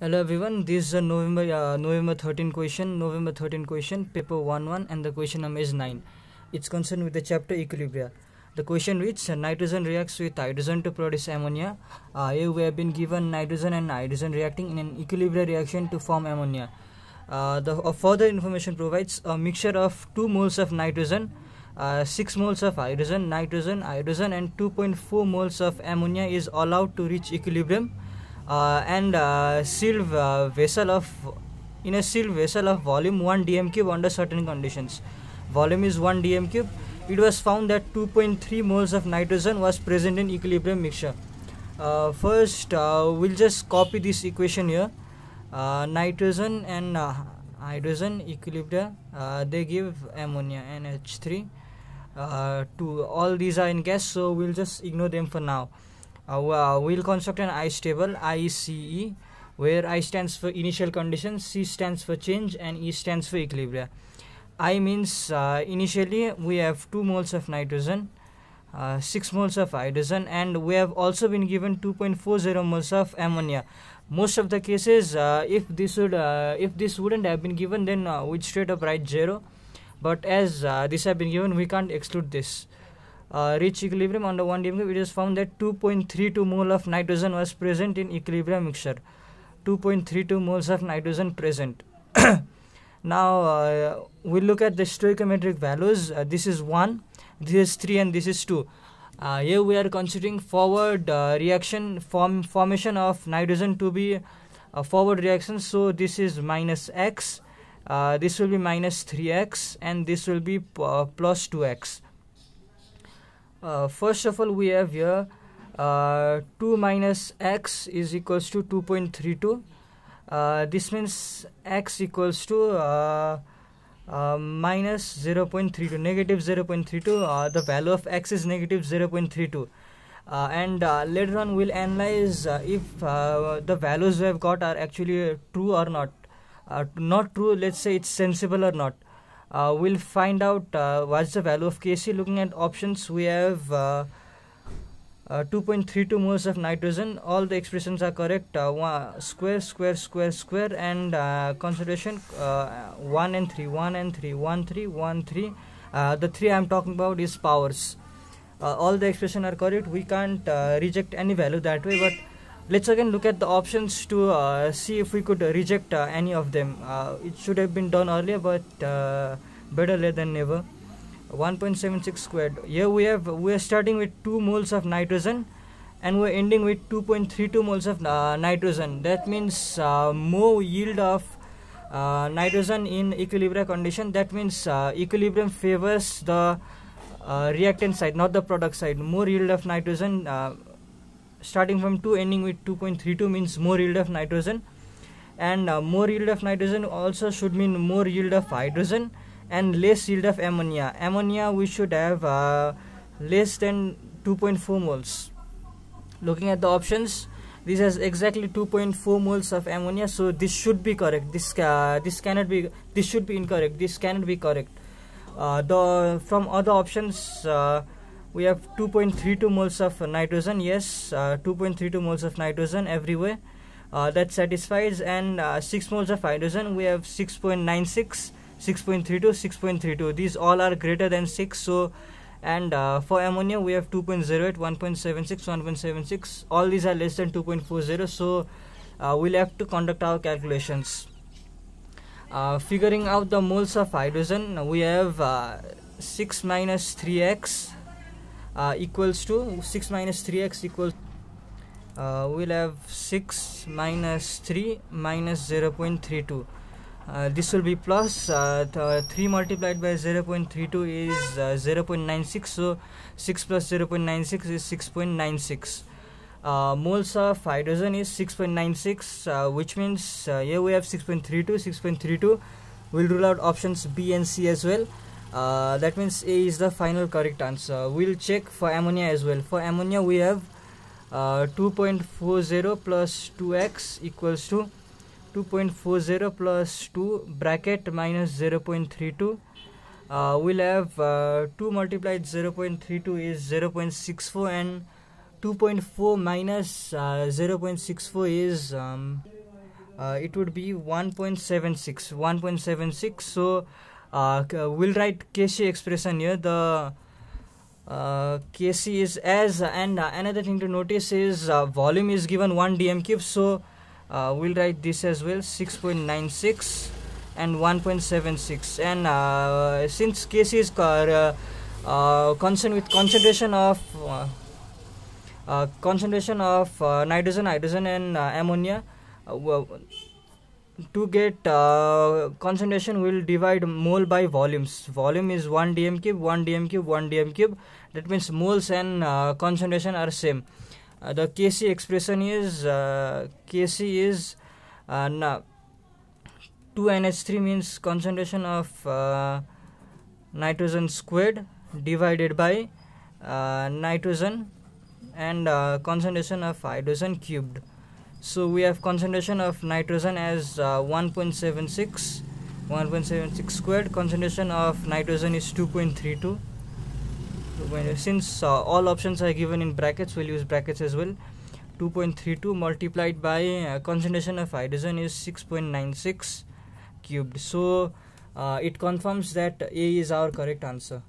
hello everyone this is a november uh, november 13 question november 13 question paper 1 1 and the question number is 9 it's concerned with the chapter equilibria the question reads uh, nitrogen reacts with hydrogen to produce ammonia uh, here we have been given nitrogen and hydrogen reacting in an equilibria reaction to form ammonia uh, the uh, further information provides a mixture of 2 moles of nitrogen uh, 6 moles of hydrogen nitrogen hydrogen and 2.4 moles of ammonia is allowed to reach equilibrium uh, and uh, sealed uh, vessel of in a sealed vessel of volume 1 dm cube under certain conditions. Volume is 1 dm cube. It was found that 2.3 moles of nitrogen was present in equilibrium mixture. Uh, first, uh, we'll just copy this equation here. Uh, nitrogen and hydrogen equilibria, they give ammonia NH3. to all these are in gas, so we'll just ignore them for now. Uh, uh, we'll construct an ice table ICE where I stands for initial condition, C stands for change and E stands for equilibrium. I means uh, initially we have 2 moles of nitrogen, uh, 6 moles of hydrogen and we have also been given 2.40 moles of ammonia. Most of the cases uh, if this would uh, if this wouldn't have been given then we'd straight up write 0 but as this have been given we can't exclude this uh, reach equilibrium under 1 degree, it is found that 2.32 mole of nitrogen was present in equilibrium mixture. 2.32 moles of nitrogen present. now uh, we look at the stoichiometric values. Uh, this is 1, this is 3 and this is 2. Uh, here we are considering forward uh, reaction form formation of nitrogen to be a uh, forward reaction. So this is minus x, this will be minus 3x and this will be plus 2x uh, first of all we have here uh, 2 minus x is equals to 2.32 uh, this means x equals to uh, uh, minus 0.32 negative 0.32 uh, the value of x is negative 0.32 and later on we'll analyze if the values we have got are actually true or not not true let's say it's sensible or not uh, we'll find out uh, what's the value of Kc. Looking at options, we have uh, 2.32 uh, moles of nitrogen. All the expressions are correct. Uh, square, square, square, square, and uh, concentration 1 and 3, 1 and 3, 1, 3, 1, 3. the 3 I'm talking about is powers. all the expressions are correct. We can't reject any value that way, but let's again look at the options to uh, see if we could reject uh, any of them uh, it should have been done earlier but uh, better late than never 1.76 squared here we have we are starting with 2 moles of nitrogen and we're ending with 2.32 moles of uh, nitrogen that means uh, more yield of nitrogen in equilibrium condition that means equilibrium favors the reactant side not the product side more yield of nitrogen starting from 2 ending with 2.32 means more yield of nitrogen and uh, more yield of nitrogen also should mean more yield of hydrogen and less yield of ammonia ammonia we should have uh, less than 2.4 moles looking at the options this has exactly 2.4 moles of ammonia so this should be correct this uh, this cannot be this should be incorrect this cannot be correct uh, the from other options uh, we have 2.32 moles of nitrogen yes uh, 2.32 moles of nitrogen everywhere uh, that satisfies and uh, 6 moles of hydrogen we have 6.96 6.32 6.32 these all are greater than 6 so and uh, for ammonia we have 2.08 1.76 1.76 all these are less than 2.40 so uh, we'll have to conduct our calculations uh, figuring out the moles of hydrogen we have 6 minus 3x uh, equals to 6 minus 3x equals uh, we'll have 6 minus 3 minus 0.32 uh, this will be plus, uh, 3 multiplied by 0.32 is uh, 0.96 so 6 plus 0.96 is 6.96 uh, moles of hydrogen is 6.96 uh, which means uh, here we have 6.32 6.32 we'll rule out options b and c as well uh, that means A is the final correct answer we'll check for ammonia as well for ammonia we have uh, 2.40 plus 2x equals to 2.40 plus 2 bracket minus 0 0.32 uh, we'll have uh, 2 multiplied 0 0.32 is 0 0.64 and 2.4 minus, uh, 0.64 is um, uh, it would be 1.76 1.76 so uh, we'll write Kc expression here the uh, Kc is as and uh, another thing to notice is uh, volume is given 1 dm cube so uh, we'll write this as well 6.96 and 1.76 and uh, since Kc is concerned with concentration of concentration of nitrogen hydrogen and ammonia well, to get uh, concentration we'll divide mole by volumes volume is 1 dm cube 1 dm cube 1 dm cube that means moles and uh, concentration are same uh, the kc expression is uh, kc is uh, 2nh3 means concentration of uh, nitrogen squared divided by uh, nitrogen and concentration of hydrogen cubed so we have concentration of nitrogen as uh, 1.76, 1.76 squared. Concentration of nitrogen is 2.32. Since uh, all options are given in brackets, we'll use brackets as well. 2.32 multiplied by uh, concentration of hydrogen is 6.96 cubed. So uh, it confirms that A is our correct answer.